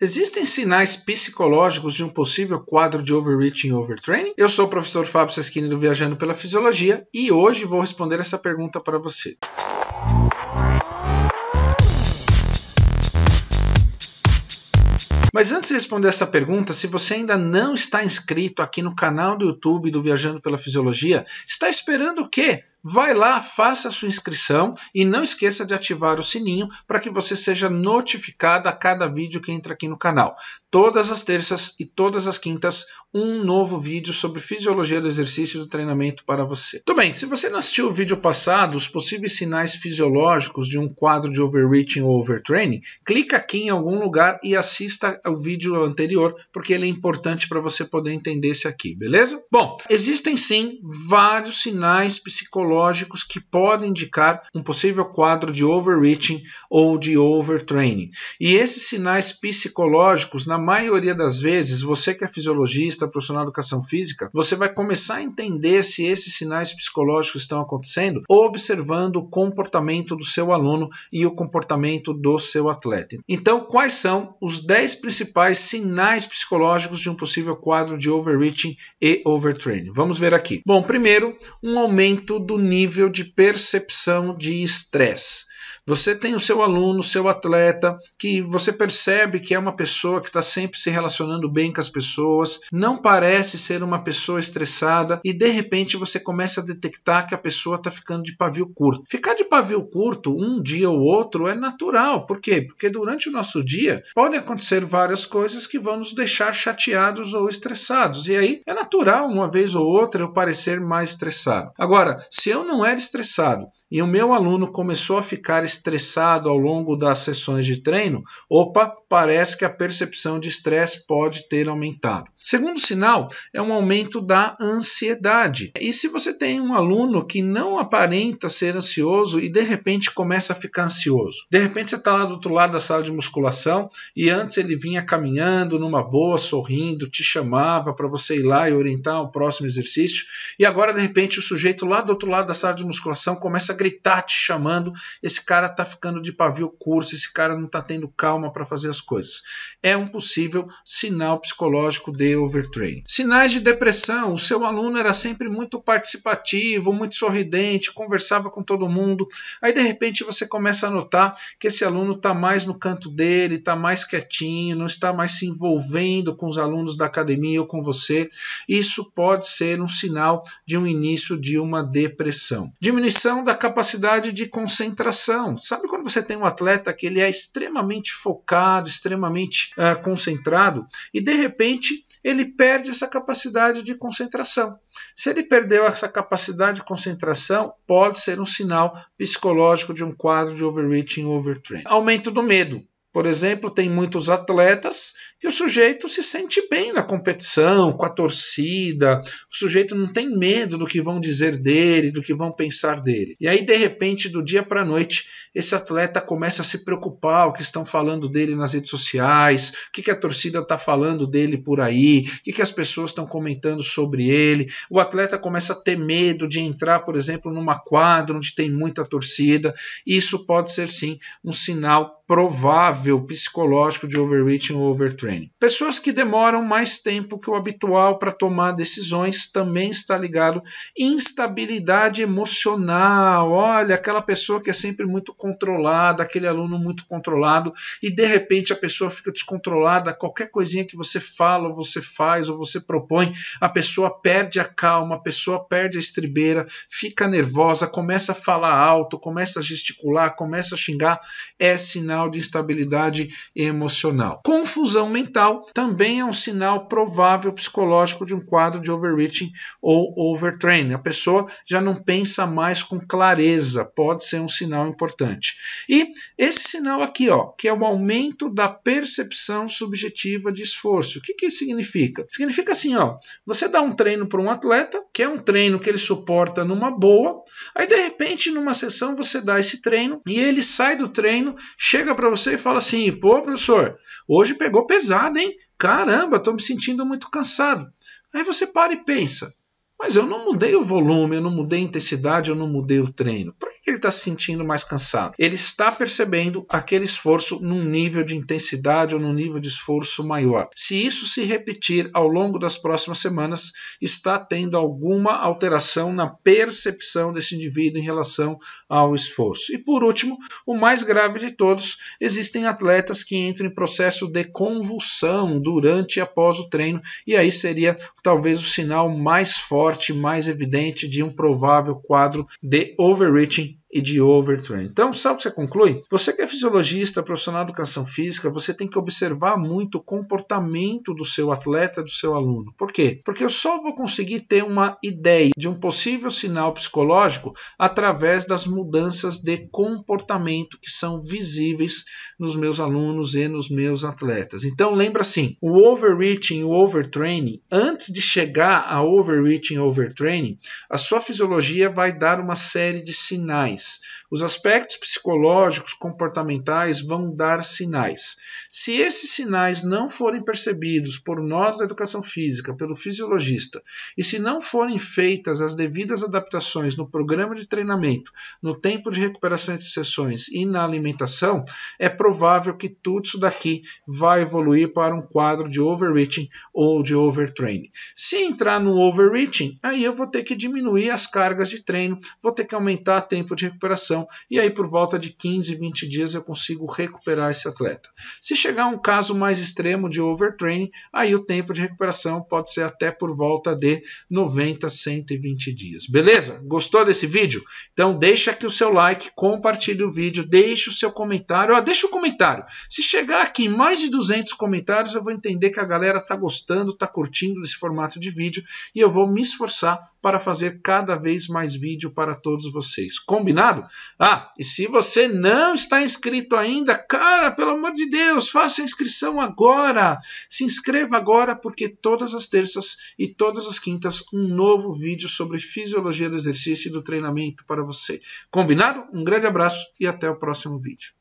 Existem sinais psicológicos de um possível quadro de overreaching e overtraining? Eu sou o professor Fábio Sesquini do Viajando pela Fisiologia e hoje vou responder essa pergunta para você. Mas antes de responder essa pergunta, se você ainda não está inscrito aqui no canal do YouTube do Viajando pela Fisiologia, está esperando o quê? Vai lá, faça a sua inscrição e não esqueça de ativar o sininho para que você seja notificado a cada vídeo que entra aqui no canal. Todas as terças e todas as quintas, um novo vídeo sobre fisiologia do exercício e do treinamento para você. Tudo bem, se você não assistiu o vídeo passado, os possíveis sinais fisiológicos de um quadro de overreaching ou overtraining, clica aqui em algum lugar e assista ao vídeo anterior, porque ele é importante para você poder entender esse aqui, beleza? Bom, existem sim vários sinais psicológicos psicológicos que podem indicar um possível quadro de overreaching ou de overtraining. E esses sinais psicológicos, na maioria das vezes, você que é fisiologista, profissional de educação física, você vai começar a entender se esses sinais psicológicos estão acontecendo observando o comportamento do seu aluno e o comportamento do seu atleta. Então, quais são os 10 principais sinais psicológicos de um possível quadro de overreaching e overtraining? Vamos ver aqui. Bom, primeiro, um aumento do nível de percepção de estresse. Você tem o seu aluno, o seu atleta, que você percebe que é uma pessoa que está sempre se relacionando bem com as pessoas, não parece ser uma pessoa estressada e de repente você começa a detectar que a pessoa está ficando de pavio curto. Ficar de pavio curto um dia ou outro é natural, por quê? Porque durante o nosso dia podem acontecer várias coisas que vão nos deixar chateados ou estressados, e aí é natural uma vez ou outra eu parecer mais estressado. Agora, se eu não era estressado e o meu aluno começou a ficar estressado, estressado ao longo das sessões de treino, opa, parece que a percepção de estresse pode ter aumentado. Segundo sinal é um aumento da ansiedade. E se você tem um aluno que não aparenta ser ansioso e de repente começa a ficar ansioso, de repente você está lá do outro lado da sala de musculação e antes ele vinha caminhando numa boa, sorrindo, te chamava para você ir lá e orientar o próximo exercício, e agora de repente o sujeito lá do outro lado da sala de musculação começa a gritar te chamando, esse cara cara tá ficando de pavio curto, esse cara não tá tendo calma para fazer as coisas. É um possível sinal psicológico de overtraining. Sinais de depressão: o seu aluno era sempre muito participativo, muito sorridente, conversava com todo mundo. Aí de repente você começa a notar que esse aluno tá mais no canto dele, tá mais quietinho, não está mais se envolvendo com os alunos da academia ou com você. Isso pode ser um sinal de um início de uma depressão. Diminuição da capacidade de concentração. Sabe quando você tem um atleta que ele é extremamente focado, extremamente uh, concentrado e de repente ele perde essa capacidade de concentração. Se ele perdeu essa capacidade de concentração, pode ser um sinal psicológico de um quadro de overreaching, overtrain. Aumento do medo por exemplo, tem muitos atletas que o sujeito se sente bem na competição, com a torcida, o sujeito não tem medo do que vão dizer dele, do que vão pensar dele. E aí, de repente, do dia para a noite, esse atleta começa a se preocupar o que estão falando dele nas redes sociais, o que, que a torcida está falando dele por aí, o que, que as pessoas estão comentando sobre ele. O atleta começa a ter medo de entrar, por exemplo, numa quadra onde tem muita torcida. Isso pode ser sim um sinal provável psicológico de overreaching ou overtraining. Pessoas que demoram mais tempo que o habitual para tomar decisões também está ligado instabilidade emocional. Olha, aquela pessoa que é sempre muito controlada, aquele aluno muito controlado e de repente a pessoa fica descontrolada, qualquer coisinha que você fala, ou você faz ou você propõe, a pessoa perde a calma, a pessoa perde a estribeira, fica nervosa, começa a falar alto, começa a gesticular, começa a xingar, é sinal sinal de instabilidade emocional. Confusão mental também é um sinal provável psicológico de um quadro de overreaching ou overtraining. A pessoa já não pensa mais com clareza, pode ser um sinal importante. E esse sinal aqui, ó, que é o aumento da percepção subjetiva de esforço. O que, que significa? Significa assim, ó, você dá um treino para um atleta, que é um treino que ele suporta numa boa, aí de repente numa sessão você dá esse treino e ele sai do treino, chega chega para você e fala assim: pô, professor, hoje pegou pesado, hein? Caramba, estou me sentindo muito cansado. Aí você para e pensa: mas eu não mudei o volume, eu não mudei a intensidade, eu não mudei o treino. Por que ele está se sentindo mais cansado? Ele está percebendo aquele esforço num nível de intensidade ou num nível de esforço maior. Se isso se repetir ao longo das próximas semanas, está tendo alguma alteração na percepção desse indivíduo em relação ao esforço. E por último, o mais grave de todos, existem atletas que entram em processo de convulsão durante e após o treino, e aí seria talvez o sinal mais forte recorte mais evidente de um provável quadro de overreaching e de overtraining. Então, sabe o que você conclui? Você que é fisiologista, profissional de educação física, você tem que observar muito o comportamento do seu atleta, do seu aluno. Por quê? Porque eu só vou conseguir ter uma ideia de um possível sinal psicológico através das mudanças de comportamento que são visíveis nos meus alunos e nos meus atletas. Então, lembra assim, o overreaching, o overtraining, antes de chegar a overreaching, overtraining, a sua fisiologia vai dar uma série de sinais sinais. Os aspectos psicológicos, comportamentais vão dar sinais. Se esses sinais não forem percebidos por nós da educação física, pelo fisiologista, e se não forem feitas as devidas adaptações no programa de treinamento, no tempo de recuperação entre sessões e na alimentação, é provável que tudo isso daqui vai evoluir para um quadro de overreaching ou de overtraining. Se entrar no overreaching, aí eu vou ter que diminuir as cargas de treino, vou ter que aumentar o tempo de recuperação recuperação. E aí, por volta de 15, 20 dias, eu consigo recuperar esse atleta. Se chegar um caso mais extremo de overtraining, aí o tempo de recuperação pode ser até por volta de 90, 120 dias. Beleza? Gostou desse vídeo? Então deixa aqui o seu like, compartilhe o vídeo, deixa o seu comentário. Ó, deixa o um comentário. Se chegar aqui mais de 200 comentários, eu vou entender que a galera tá gostando, tá curtindo esse formato de vídeo e eu vou me esforçar para fazer cada vez mais vídeo para todos vocês. Combinado? combinado? Ah, e se você não está inscrito ainda, cara, pelo amor de Deus, faça a inscrição agora. Se inscreva agora, porque todas as terças e todas as quintas um novo vídeo sobre fisiologia do exercício e do treinamento para você. Combinado? Um grande abraço e até o próximo vídeo.